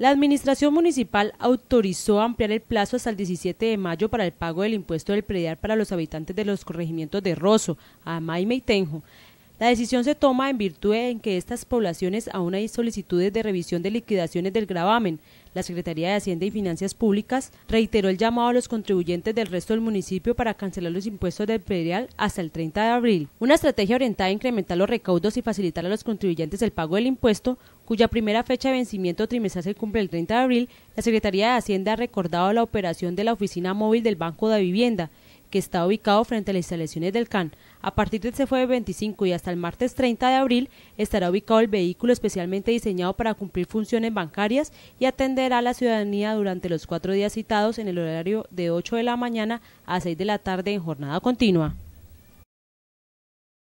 La Administración Municipal autorizó ampliar el plazo hasta el 17 de mayo para el pago del impuesto del predial para los habitantes de los corregimientos de Rosso, Amaime y Tenjo. La decisión se toma en virtud en que estas poblaciones aún hay solicitudes de revisión de liquidaciones del gravamen. La Secretaría de Hacienda y Finanzas Públicas reiteró el llamado a los contribuyentes del resto del municipio para cancelar los impuestos del predial hasta el 30 de abril. Una estrategia orientada a incrementar los recaudos y facilitar a los contribuyentes el pago del impuesto, cuya primera fecha de vencimiento trimestral se cumple el 30 de abril, la Secretaría de Hacienda ha recordado la operación de la oficina móvil del Banco de Vivienda, que está ubicado frente a las instalaciones del CAN. A partir de este jueves 25 y hasta el martes 30 de abril estará ubicado el vehículo especialmente diseñado para cumplir funciones bancarias y atenderá a la ciudadanía durante los cuatro días citados en el horario de 8 de la mañana a 6 de la tarde en jornada continua.